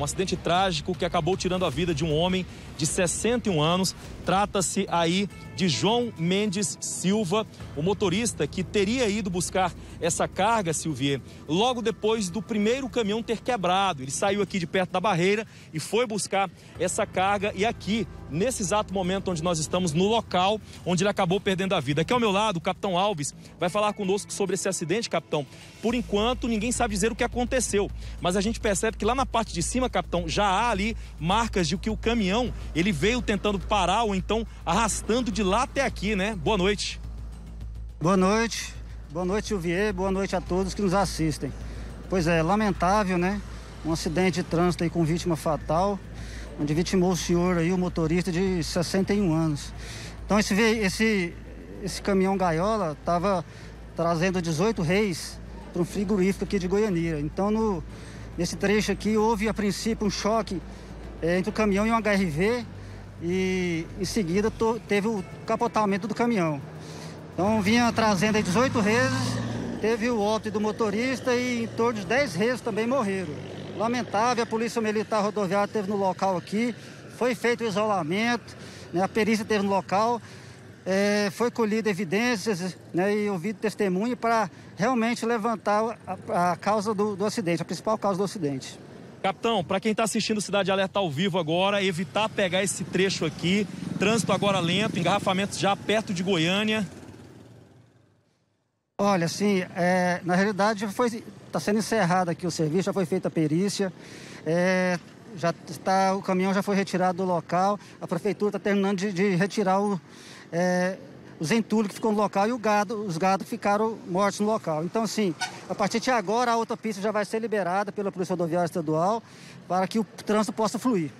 Um acidente trágico que acabou tirando a vida de um homem de 61 anos. Trata-se aí de João Mendes Silva, o motorista que teria ido buscar essa carga, Silvier, logo depois do primeiro caminhão ter quebrado. Ele saiu aqui de perto da barreira e foi buscar essa carga. E aqui, nesse exato momento onde nós estamos, no local onde ele acabou perdendo a vida. Aqui ao meu lado, o capitão Alves vai falar conosco sobre esse acidente, capitão. Por enquanto, ninguém sabe dizer o que aconteceu, mas a gente percebe que lá na parte de cima, capitão, já há ali marcas de que o caminhão ele veio tentando parar ou então arrastando de lá até aqui, né? Boa noite. Boa noite. Boa noite, Silvier. Boa noite a todos que nos assistem. Pois é, lamentável, né? Um acidente de trânsito aí com vítima fatal, onde vitimou o senhor aí, o motorista de 61 anos. Então esse, esse, esse caminhão gaiola estava trazendo 18 reis para um frigorífico aqui de Goianira. Então no, Nesse trecho aqui houve a princípio um choque é, entre o caminhão e um HRV e em seguida to, teve o capotamento do caminhão. Então vinha trazendo aí 18 reses, teve o óbito do motorista e em torno de 10 reses também morreram. Lamentável, a Polícia Militar Rodoviária esteve no local aqui, foi feito o isolamento, né, a perícia esteve no local é, foi colhida evidências né, e ouvido testemunho para realmente levantar a, a causa do, do acidente, a principal causa do acidente. Capitão, para quem está assistindo Cidade Alerta ao vivo agora, evitar pegar esse trecho aqui. Trânsito agora lento, engarrafamento já perto de Goiânia. Olha, assim, é, na realidade está sendo encerrado aqui o serviço, já foi feita a perícia. É, já está, o caminhão já foi retirado do local. A prefeitura está terminando de, de retirar o, é, os entulhos que ficam no local e gado, os gados ficaram mortos no local. Então, assim, a partir de agora a outra pista já vai ser liberada pela Polícia Rodoviária Estadual para que o trânsito possa fluir.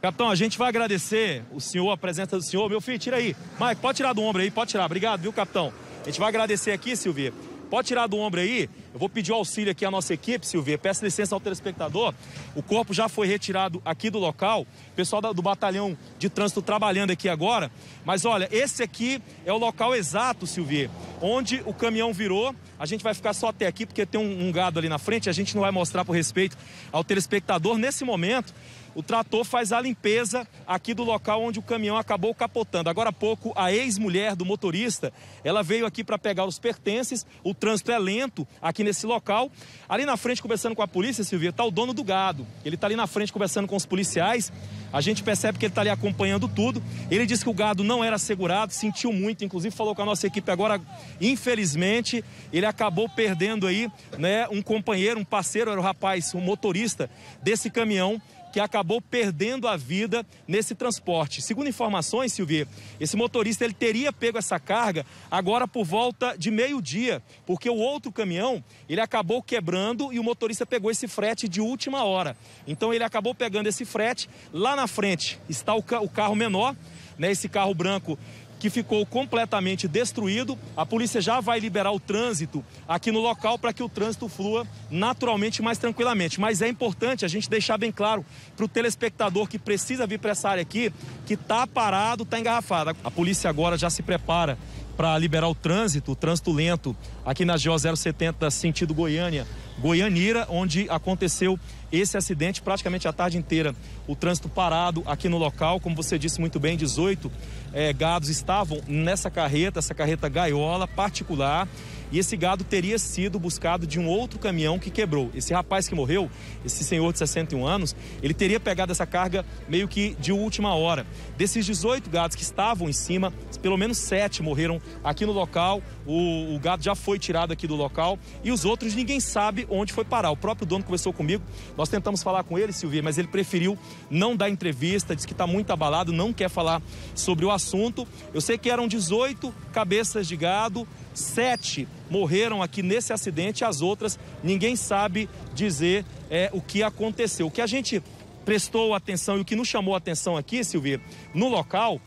Capitão, a gente vai agradecer o senhor, a presença do senhor. Meu filho, tira aí. Mike, pode tirar do ombro aí, pode tirar. Obrigado, viu, capitão? A gente vai agradecer aqui, Silvia. Pode tirar do ombro aí eu vou pedir o auxílio aqui à nossa equipe, Silvia. Peço licença ao telespectador. O corpo já foi retirado aqui do local. O pessoal do batalhão de trânsito trabalhando aqui agora. Mas olha, esse aqui é o local exato, Silvia, onde o caminhão virou. A gente vai ficar só até aqui, porque tem um, um gado ali na frente. A gente não vai mostrar por respeito ao telespectador. Nesse momento, o trator faz a limpeza aqui do local onde o caminhão acabou capotando. Agora há pouco, a ex-mulher do motorista, ela veio aqui para pegar os pertences, o trânsito é lento aqui nesse local. Ali na frente, conversando com a polícia, Silvia, está o dono do gado. Ele está ali na frente conversando com os policiais. A gente percebe que ele está ali acompanhando tudo. Ele disse que o gado não era segurado, sentiu muito, inclusive falou com a nossa equipe agora. Infelizmente, ele acabou perdendo aí né, um companheiro, um parceiro, era o rapaz, um motorista desse caminhão que acabou perdendo a vida nesse transporte. Segundo informações, Silvia, esse motorista ele teria pego essa carga agora por volta de meio-dia, porque o outro caminhão ele acabou quebrando e o motorista pegou esse frete de última hora. Então ele acabou pegando esse frete. Lá na frente está o, carro menor, né, esse carro branco que ficou completamente destruído. A polícia já vai liberar o trânsito aqui no local para que o trânsito flua naturalmente mais tranquilamente. Mas é importante a gente deixar bem claro para o telespectador que precisa vir para essa área aqui que está parado, está engarrafado. A polícia agora já se prepara para liberar o trânsito, o trânsito lento aqui na GO 070 sentido Goiânia Goianira, onde aconteceu esse acidente praticamente a tarde inteira. O trânsito parado aqui no local, como você disse muito bem, 18 é, eh, gados estavam nessa carreta, essa carreta gaiola particular. E esse gado teria sido buscado de um outro caminhão que quebrou. Esse rapaz que morreu, esse senhor de 61 anos, ele teria pegado essa carga meio que de última hora. Desses 18 gados que estavam em cima, pelo menos 7 morreram aqui no local. O, o gado já foi tirado aqui do local e os outros ninguém sabe onde foi parar. O próprio dono conversou comigo, nós tentamos falar com ele, Silvia, mas ele preferiu não dar entrevista, disse que está muito abalado, não quer falar sobre o assunto. Eu sei que eram 18 cabeças de gado, Sete morreram aqui nesse acidente, as outras ninguém sabe dizer é, o que aconteceu. O que a gente prestou atenção e o que nos chamou atenção aqui, Silvia, no local,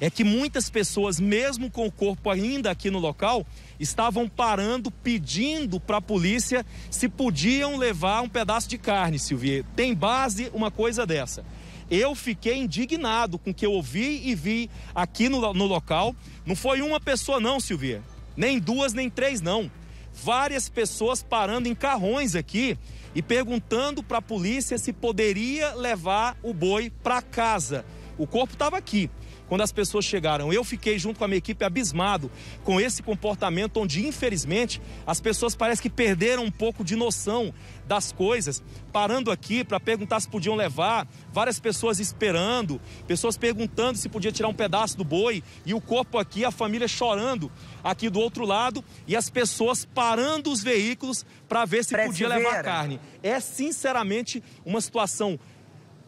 é que muitas pessoas, mesmo com o corpo ainda aqui no local, estavam parando, pedindo para a polícia se podiam levar um pedaço de carne, Silvia. Tem base uma coisa dessa. Eu fiquei indignado com o que eu ouvi e vi aqui no, no local. Não foi uma pessoa, não, Silvia. Nem duas, nem três, não. Várias pessoas parando em carrões aqui e perguntando para a polícia se poderia levar o boi para casa. O corpo estava aqui. Quando as pessoas chegaram, eu fiquei junto com a minha equipe abismado com esse comportamento onde, infelizmente, as pessoas parecem que perderam um pouco de noção das coisas, parando aqui para perguntar se podiam levar, várias pessoas esperando, pessoas perguntando se podia tirar um pedaço do boi e o corpo aqui, a família chorando aqui do outro lado e as pessoas parando os veículos para ver se podia levar carne. É sinceramente uma situação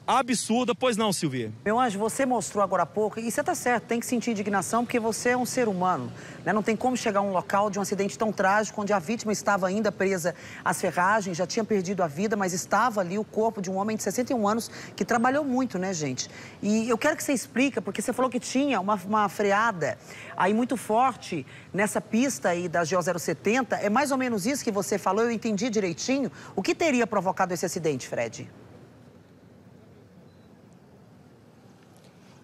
absurda, pois não, Silvia? Meu anjo, você mostrou agora há pouco, e você tá certo, tem que sentir indignação porque você é um ser humano, né? Não tem como chegar a um local de um acidente tão trágico, onde a vítima estava ainda presa às ferragens, já tinha perdido a vida, mas estava ali o corpo de um homem de 61 anos que trabalhou muito, né, gente? E eu quero que você explica, porque você falou que tinha uma, uma freada aí muito forte nessa pista aí da GO 070, é mais ou menos isso que você falou, eu entendi direitinho. O que teria provocado esse acidente, Fred?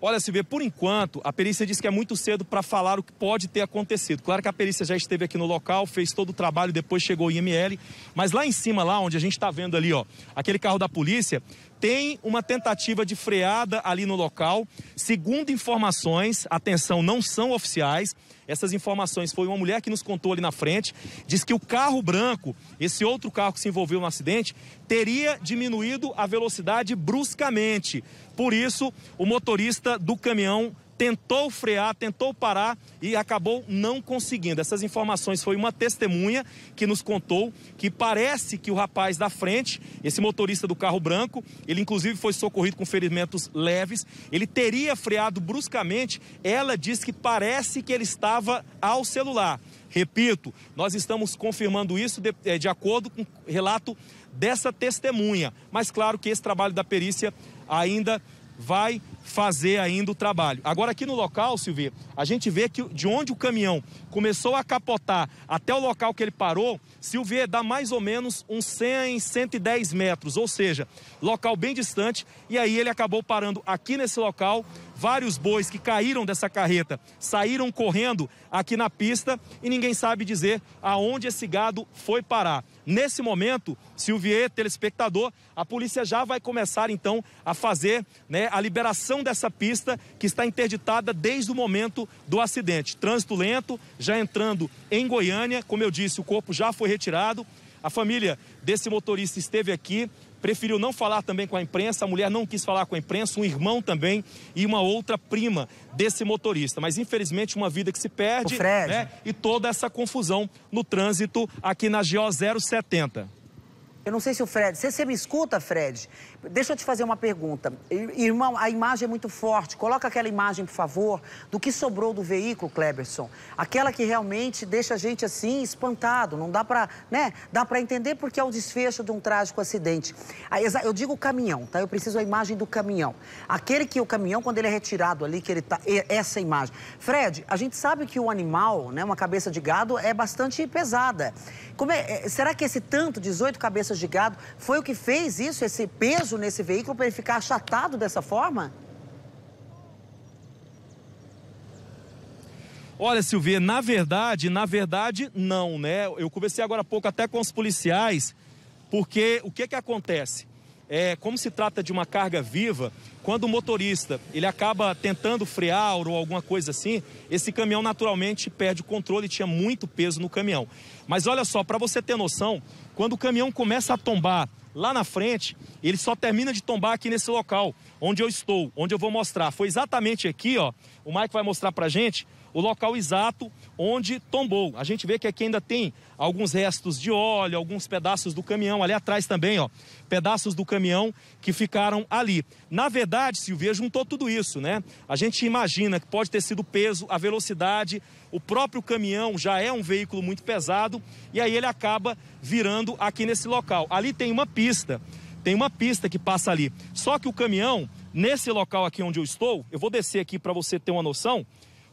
Olha, se vê, por enquanto, a perícia diz que é muito cedo para falar o que pode ter acontecido. Claro que a perícia já esteve aqui no local, fez todo o trabalho, depois chegou o IML, mas lá em cima, lá onde a gente está vendo ali, ó, aquele carro da polícia, tem uma tentativa de freada ali no local. Segundo informações, atenção, não são oficiais. Essas informações foi uma mulher que nos contou ali na frente, diz que o carro branco, esse outro carro que se envolveu no acidente, teria diminuído a velocidade bruscamente. Por isso, o motorista do caminhão tentou frear, tentou parar e acabou não conseguindo. Essas informações foi uma testemunha que nos contou que parece que o rapaz da frente, esse motorista do carro branco, ele inclusive foi socorrido com ferimentos leves, ele teria freado bruscamente. Ela diz que parece que ele estava ao celular. Repito, nós estamos confirmando isso de, eh, de acordo com o relato dessa testemunha. Mas claro que esse trabalho da perícia ainda vai fazer ainda o trabalho. Agora aqui no local, Silvia, a gente vê que de onde o caminhão começou a capotar até o local que ele parou, Silvia é dá mais ou menos uns 100, 110 metros, ou seja, local bem distante, e aí ele acabou parando aqui nesse local Vários bois que caíram dessa carreta saíram correndo aqui na pista e ninguém sabe dizer aonde esse gado foi parar. Nesse momento, Silvier, telespectador, a polícia já vai começar então a fazer né, a liberação dessa pista que está interditada desde o momento do acidente. Trânsito lento, já entrando em Goiânia, como eu disse, o corpo já foi retirado. A família desse motorista esteve aqui, preferiu não falar também com a imprensa, a mulher não quis falar com a imprensa, um irmão também e uma outra prima desse motorista. Mas infelizmente uma vida que se perde né? e toda essa confusão no trânsito aqui na GO 070. Eu não sei se o Fred. Você, você me escuta, Fred? Deixa eu te fazer uma pergunta. Irmão, a imagem é muito forte. Coloca aquela imagem, por favor, do que sobrou do veículo, Kleberson. Aquela que realmente deixa a gente assim espantado. Não dá para, né? Dá para entender porque é o desfecho de um trágico acidente. Ah, eu digo caminhão, tá? Eu preciso a imagem do caminhão. Aquele que o caminhão quando ele é retirado ali que ele tá essa imagem. Fred, a gente sabe que o animal, né, uma cabeça de gado é bastante pesada. Como é, é será que esse tanto 18 cabeças de gado foi o que fez isso, esse peso peso nesse veículo para ele ficar achatado dessa forma? Olha, Silvia, na verdade, na verdade, não, né? Eu conversei agora há pouco até com os policiais, porque o que que acontece? É, como se trata de uma carga viva, quando o motorista ele acaba tentando frear ou alguma coisa assim, esse caminhão naturalmente perde o controle, tinha muito peso no caminhão. Mas olha só, para você ter noção, quando o caminhão começa a tombar lá na frente, ele só termina de tombar aqui nesse local, onde eu estou, onde eu vou mostrar. Foi exatamente aqui, ó. O Mike vai mostrar pra gente o local exato onde tombou. A gente vê que aqui ainda tem alguns restos de óleo, alguns pedaços do caminhão, ali atrás também, ó, pedaços do caminhão que ficaram ali. Na verdade, Silvia juntou tudo isso, né? A gente imagina que pode ter sido o peso, a velocidade, o próprio caminhão já é um veículo muito pesado e aí ele acaba virando aqui nesse local. Ali tem uma pista, tem uma pista que passa ali. Só que o caminhão, nesse local aqui onde eu estou, eu vou descer aqui para você ter uma noção,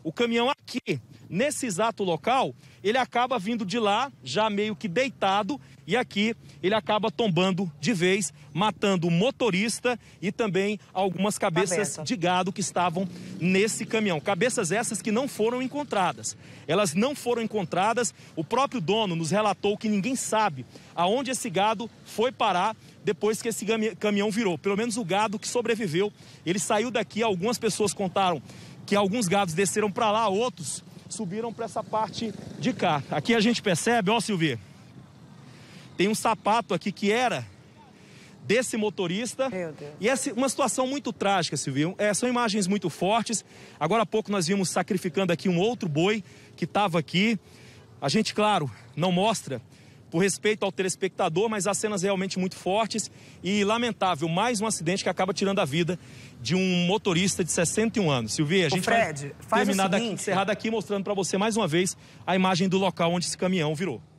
o caminhão aqui, nesse exato local, ele acaba vindo de lá, já meio que deitado, e aqui ele acaba tombando de vez, matando o motorista e também algumas cabeças Cabeça. de gado que estavam nesse caminhão. Cabeças essas que não foram encontradas. Elas não foram encontradas. O próprio dono nos relatou que ninguém sabe aonde esse gado foi parar depois que esse caminhão virou. Pelo menos o gado que sobreviveu, ele saiu daqui. Algumas pessoas contaram que alguns gados desceram para lá, outros subiram para essa parte de cá. Aqui a gente percebe, ó Silvia, tem um sapato aqui que era desse motorista. Meu Deus. E essa é uma situação muito trágica, Silvio. É, são imagens muito fortes. Agora há pouco nós vimos sacrificando aqui um outro boi que estava aqui. A gente, claro, não mostra por respeito ao telespectador, mas há cenas realmente muito fortes e lamentável. Mais um acidente que acaba tirando a vida de um motorista de 61 anos. Silvia, a gente Ô Fred, vai terminar daqui, encerrar daqui mostrando para você mais uma vez a imagem do local onde esse caminhão virou.